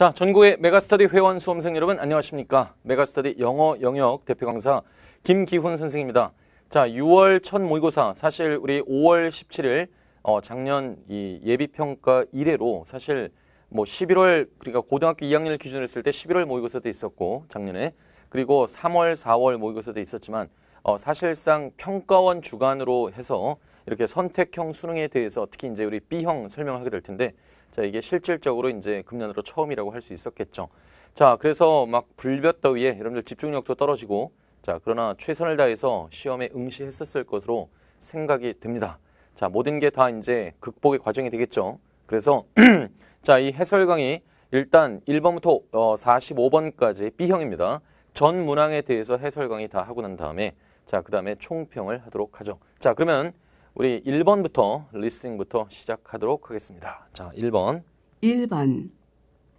자, 전국의 메가스터디 회원 수험생 여러분 안녕하십니까? 메가스터디 영어 영역 대표 강사 김기훈 선생입니다. 자, 6월 첫 모의고사 사실 우리 5월 17일 어, 작년 이 예비평가 이래로 사실 뭐 11월 그러니까 고등학교 2학년을 기준으로 했을 때 11월 모의고사도 있었고 작년에 그리고 3월, 4월 모의고사도 있었지만 어, 사실상 평가원 주관으로 해서 이렇게 선택형 수능에 대해서 특히 이제 우리 B형 설명하게 될 텐데 자, 이게 실질적으로 이제 금년으로 처음이라고 할 수 있었겠죠. 자, 그래서 막 불볕더위에 여러분들 집중력도 떨어지고 자, 그러나 최선을 다해서 시험에 응시했었을 것으로 생각이 됩니다. 자, 모든 게 다 이제 극복의 과정이 되겠죠. 그래서 자, 이 해설 강의 일단 1번부터 어, 45번까지 B형입니다. 전 문항에 대해서 해설 강의 다 하고 난 다음에 자, 그다음에 총평을 하도록 하죠. 자, 그러면 우리 1번부터 리스닝부터 시작하도록 하겠습니다. 자, 1번. 1번.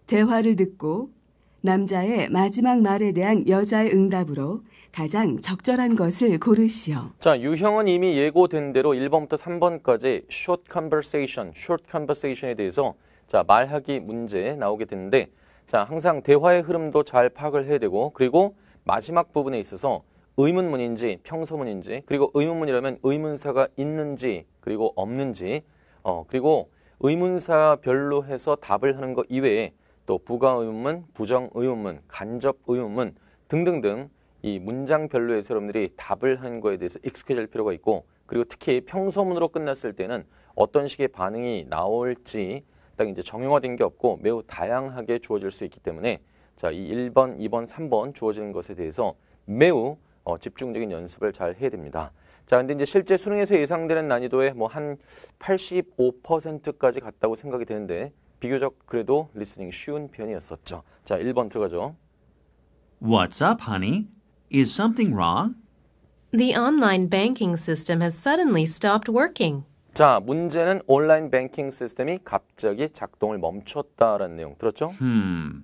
대화를 듣고 남자의 마지막 말에 대한 여자의 응답으로 가장 적절한 것을 고르시오. 자, 유형은 이미 예고된 대로 1번부터 3번까지 short conversation, short conversation에 대해서 자, 말하기 문제 나오게 되는데 자, 항상 대화의 흐름도 잘 파악을 해야 되고 그리고 마지막 부분에 있어서 의문문인지 평소문인지 그리고 의문문이라면 의문사가 있는지 그리고 없는지 어 그리고 의문사별로 해서 답을 하는 것 이외에 또 부가의문문, 부정의문문, 간접의문문 등등등 이 문장별로 해서 여러분들이 답을 하는 것에 대해서 익숙해질 필요가 있고 그리고 특히 평소문으로 끝났을 때는 어떤 식의 반응이 나올지 딱 이제 정형화된 게 없고 매우 다양하게 주어질 수 있기 때문에 자, 이 1번, 2번, 3번 주어지는 것에 대해서 매우 어, 집중적인 연습을 잘 해야 됩니다. 자, 근데 이제 실제 수능에서 예상되는 난이도의 뭐한 85%까지 갔다고 생각이 되는데 비교적 그래도 리스닝 쉬운 편이었었죠. 자, 1번 들어가죠. What's up, honey? Is something wrong? The online banking system has suddenly stopped working. 자, 문제는 온라인 뱅킹 시스템이 갑자기 작동을 멈췄다라는 내용 들었죠? Hmm.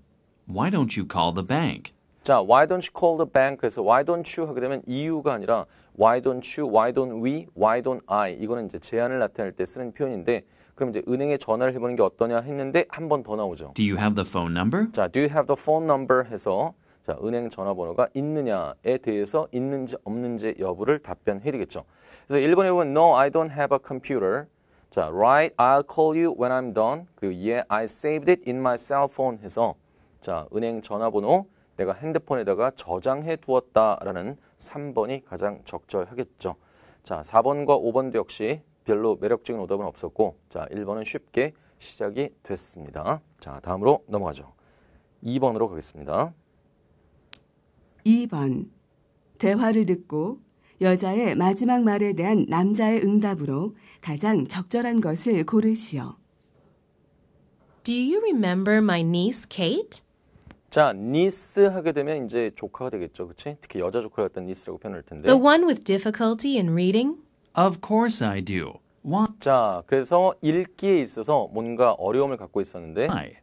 Why don't you call the bank? 자, why don't you call the b a n k 그래서 why don't you 하게 되면 이유가 아니라 why don't you, why don't we, why don't I 이거는 이제 제안을 나타낼 때 쓰는 표현인데 그럼 이제 은행에 전화를 해보는 게 어떠냐 했는데 한 번 더 나오죠. Do you have the phone number? 자, do you have the phone number 해서 자, 은행 전화번호가 있느냐에 대해서 있는지 없는지 여부를 답변해 드리겠죠. 그래서 1번에 보면 No, I don't have a computer. 자, right, I'll call you when I'm done. 그리고 yeah, I saved it in my cell phone 해서 자, 은행 전화번호 내가 핸드폰에다가 저장해 두었다라는 3번이 가장 적절하겠죠. 자, 4번과 5번도 역시 별로 매력적인 오답은 없었고 자, 1번은 쉽게 시작이 됐습니다. 자, 다음으로 넘어가죠. 2번으로 가겠습니다. 2번 대화를 듣고 여자의 마지막 말에 대한 남자의 응답으로 가장 적절한 것을 고르시오. Do you remember my niece Kate? 자, 니스 하게 되면 이제 조카가 되겠죠. 그렇지? 특히 여자 조카가 일 니스라고 표현할 텐데. The one with difficulty in reading? Of course I do. Why? 자, 그래서 읽기에 있어서 뭔가 어려움을 갖고 있었는데. w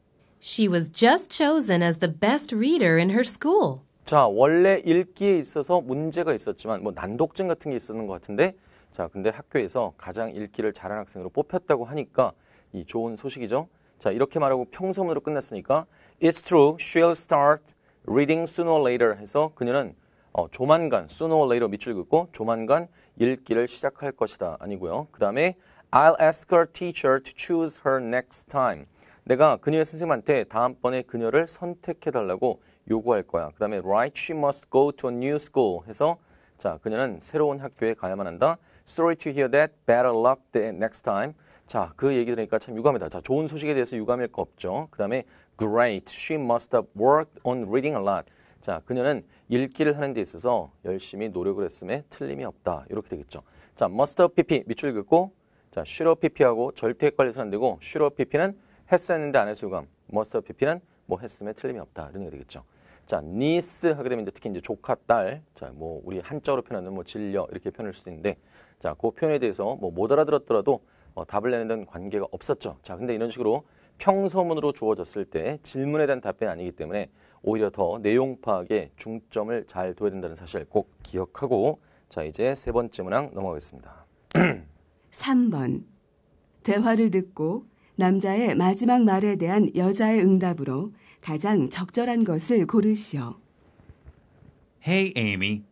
She was just chosen as the best reader in her school. 자, 원래 읽기에 있어서 문제가 있었지만 뭐 난독증 같은 게 있었는 것 같은데 자, 근데 학교에서 가장 읽기를 잘하는 학생으로 뽑혔다고 하니까 이 좋은 소식이죠. 자, 이렇게 말하고 평소문으로 끝났으니까 It's true, she'll start reading sooner or later 해서 그녀는 어, 조만간, sooner or later 밑줄 긋고 조만간 읽기를 시작할 것이다. 아니고요. 그 다음에 I'll ask her teacher to choose her next time. 내가 그녀의 선생님한테 다음번에 그녀를 선택해달라고 요구할 거야. 그 다음에 right, she must go to a new school 해서 자, 그녀는 새로운 학교에 가야만 한다. Sorry to hear that. Better luck the next time. 자, 그 얘기 들으니까 참 유감이다. 자, 좋은 소식에 대해서 유감일 거 없죠. 그 다음에 great. She must have worked on reading a lot. 자, 그녀는 읽기를 하는 데 있어서 열심히 노력을 했음에 틀림이 없다. 이렇게 되겠죠. 자, must have pp 밑줄 긋고 자, should have pp하고 절대 헷갈려서는 안 되고 should have pp는 했었는데 안 해서 유감. must have pp는 뭐 했음에 틀림이 없다. 이런 얘기 되겠죠. 자, niece 하게 되면 이제 특히 이제 조카, 딸, 자, 뭐 우리 한자로 표현하는 뭐 진려 이렇게 표현할 수도 있는데, 자, 그 표현에 대해서 뭐 못 알아들었더라도 어, 답을 내는 데는 관계가 없었죠. 자, 근데 이런 식으로 평서문으로 주어졌을 때 질문에 대한 답변이 아니기 때문에 오히려 더 내용 파악에 중점을 잘 둬야 된다는 사실 꼭 기억하고 자, 이제 세 번째 문항 넘어가겠습니다. 3번. 대화를 듣고 남자의 마지막 말에 대한 여자의 응답으로 가장 적절한 것을 고르시오. Hey Amy.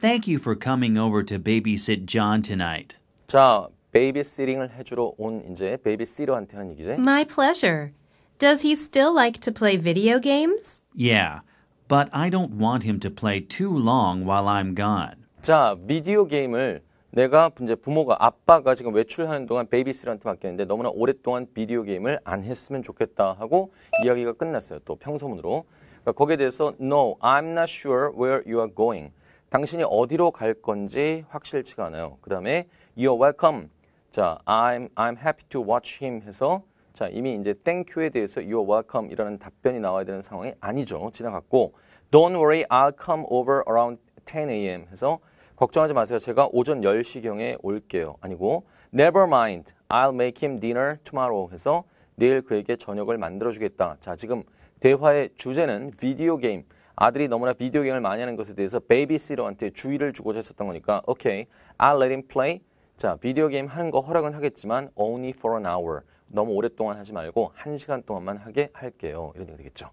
Thank you for coming over to babysit John tonight. 자, 베이비시팅을 해주러 온 이제 베이비시러한테 하는 얘기지. My pleasure. Does he still like to play video games? Yeah, but I don't want him to play too long while I'm gone. 자, 비디오 게임을 내가 이제 부모가 아빠가 지금 외출하는 동안 베이비시러한테 맡겼는데 너무나 오랫동안 비디오 게임을 안 했으면 좋겠다 하고 이야기가 끝났어요. 또 평소문으로. 그러니까 거기에 대해서 No, I'm not sure where you are going. 당신이 어디로 갈 건지 확실치가 않아요. 그 다음에 You're welcome. 자, I'm I'm happy to watch him 해서 자, 이미 이제 thank you에 대해서 you're welcome이라는 답변이 나와야 되는 상황이 아니죠. 지나갔고 don't worry I'll come over around 10 a.m. 해서 걱정하지 마세요. 제가 오전 10시경에 올게요. 아니고 never mind I'll make him dinner tomorrow 해서 내일 그에게 저녁을 만들어 주겠다. 자, 지금 대화의 주제는 비디오 게임. 아들이 너무나 비디오 게임을 많이 하는 것에 대해서 베이비씨로한테 주의를 주고자 했었던 거니까 오케이. Okay, I'll let him play 자, 비디오 게임 하는 거 허락은 하겠지만 only for an hour. 너무 오랫동안 하지 말고 1시간 동안만 하게 할게요. 이런 얘기 되겠죠.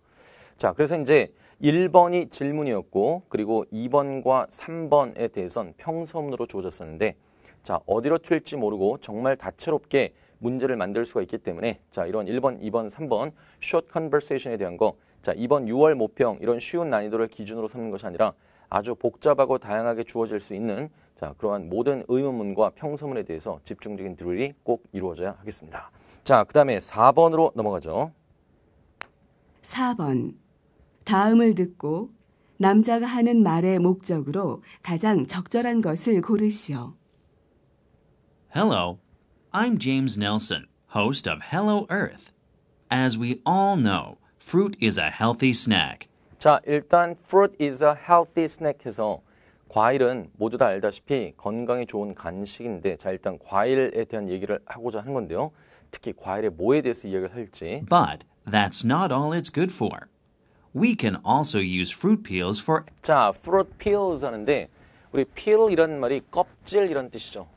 자, 그래서 이제 1번이 질문이었고 그리고 2번과 3번에 대해선 평소문으로 주어졌었는데 자, 어디로 튈지 모르고 정말 다채롭게 문제를 만들 수가 있기 때문에 자, 이런 1번, 2번, 3번 s 컨버 r t c o 에 대한 거 자, 이번 6월 모평 이런 쉬운 난이도를 기준으로 삼는 것이 아니라 아주 복잡하고 다양하게 주어질 수 있는 자, 그러한 모든 의문문과 평서문에 대해서 집중적인 드릴이 꼭 이루어져야 하겠습니다. 자, 그 다음에 4번으로 넘어가죠. 4번. 다음을 듣고 남자가 하는 말의 목적으로 가장 적절한 것을 고르시오. Hello. I'm James Nelson, host of Hello Earth. As we all know, fruit is a healthy snack. 자, 일단 fruit is a healthy snack 해서 과일은 모두 다 알다시피 건강에 좋은 간식인데 자, 일단 과일에 대한 얘기를 하고자 하는 건데요. 특히 과일의 뭐에 대해서 이야기를 할지. But that's not all it's good for. We can also use fruit peels for 자, fruit peels 하는데 우리 peel 이란 말이 껍질 이런 뜻이죠.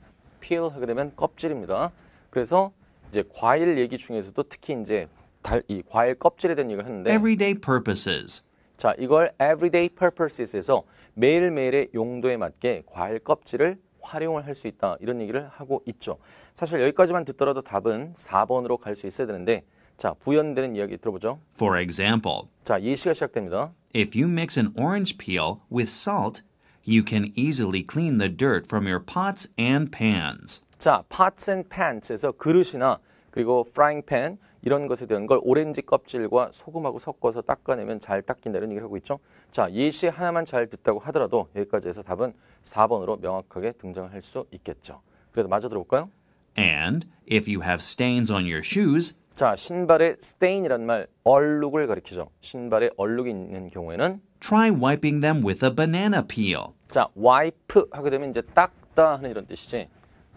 peel 하게 되면 껍질입니다. 그래서 이제 과일 얘기 중에서도 특히 이제 달, 이 과일 껍질에 대한 얘기를 하는데 everyday purposes 자, 이걸 everyday purposes에서 매일매일의 용도에 맞게 과일 껍질을 활용을 할 수 있다. 이런 얘기를 하고 있죠. 사실 여기까지만 듣더라도 답은 4번으로 갈 수 있어야 되는데 자, 부연되는 이야기 들어보죠. For example. 자, 예시가 시작됩니다. If you mix an orange peel with salt, you can easily clean the dirt from your pots and pans. 자, pots and pans에서 그릇이나 그리고 frying pan 이런 것에 대한 걸 오렌지 껍질과 소금하고 섞어서 닦아내면 잘 닦인다는 얘기를 하고 있죠. 자, 예시 하나만 잘 듣다고 하더라도 여기까지 해서 답은 4번으로 명확하게 등장할 수 있겠죠. 그래도 마저 들어볼까요? And if you have stains on your shoes, 자, 신발에 stain이란 말 얼룩을 가리키죠. 신발에 얼룩이 있는 경우에는 try wiping them with a banana peel. 자, wipe 하게 되면 이제 닦다 하는 이런 뜻이지.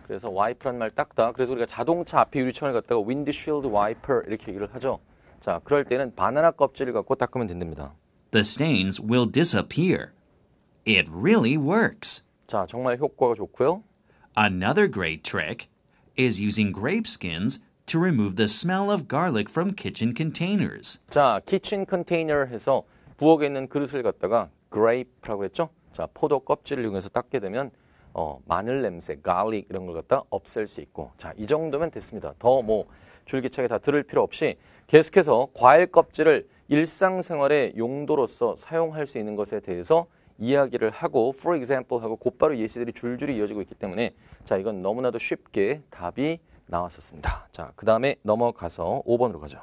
그래서 와이퍼란 말 닦다. 그래서 우리가 자동차 앞에 유리창을 갖다가 윈드쉴드 와이퍼 이렇게 얘기를 하죠. 자, 그럴 때는 바나나 껍질을 갖고 닦으면 된답니다. The stains will disappear. It really works. 자, 정말 효과가 좋고요. Another great trick is using grape skins to remove the smell of garlic from kitchen containers. 자, 키친 컨테이너에서 부엌에 있는 그릇을 갖다가 grape라고 했죠? 자, 포도 껍질을 이용해서 닦게 되면 어, 마늘 냄새, 가 a r 이런 걸 갖다 없앨 수 있고 자, 이 정도면 됐습니다. 더 뭐 줄기차게 다 들을 필요 없이 계속해서 과일 껍질을 일상생활의 용도로서 사용할 수 있는 것에 대해서 이야기를 하고 for example 하고 곧바로 예시들이 줄줄이 이어지고 있기 때문에 자, 이건 너무나도 쉽게 답이 나왔었습니다. 자, 그다음에 넘어가서 5번으로 가죠.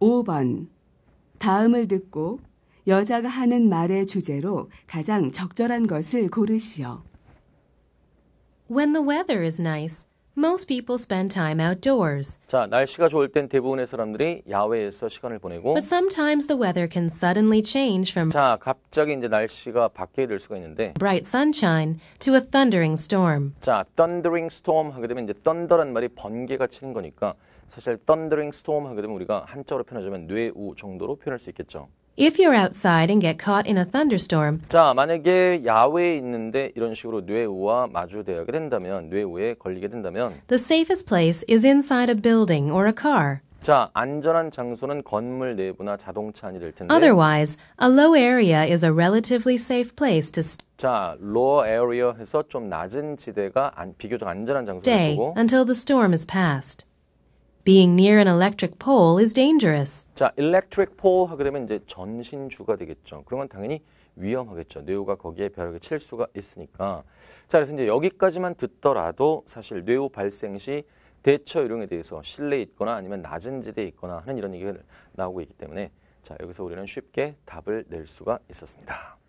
5번. 다음을 듣고 여자가 하는 말의 주제로 가장 적절한 것을 고르시오. When the weather is nice, most people spend time outdoors. 자, 날씨가 좋을 땐 대부분의 사람들이 야외에서 시간을 보내고 But sometimes the weather can suddenly change from 자, 갑자기 이제 날씨가 바뀌게 될 수가 있는데 bright sunshine to a thundering storm. 자, thundering storm 하게 되면 이제 thunder란 말이 번개가 치는 거니까 사실 thundering storm 하게 되면 우리가 한자로 표현하자면 뇌우 정도로 표현할 수 있겠죠. If you're outside and get caught in a thunderstorm. 자, 만약에 야외에 있는데 이런 식으로 뇌우와 마주되게 된다면 뇌우에 걸리게 된다면 The safest place is inside a building or a car. 자, 안전한 장소는 건물 내부나 자동차 안이 될 텐데. Otherwise, a low area is a relatively safe place to stay. 자, low area에서 좀 낮은 지대가 안, 비교적 안전한 Until the storm is passed. Being near an electric pole is dangerous. 자, electric pole 하게 되면 이제 전신주가 되겠죠. 그러면 당연히 위험하겠죠. 뇌우가 거기에 벼락에 칠 수가 있으니까. 자, 그래서 이제 여기까지만 듣더라도 사실 뇌우 발생 시 대처요령에 대해서 실내에 있거나 아니면 낮은 지대에 있거나 하는 이런 얘기가 나오고 있기 때문에 자, 여기서 우리는 쉽게 답을 낼 수가 있었습니다.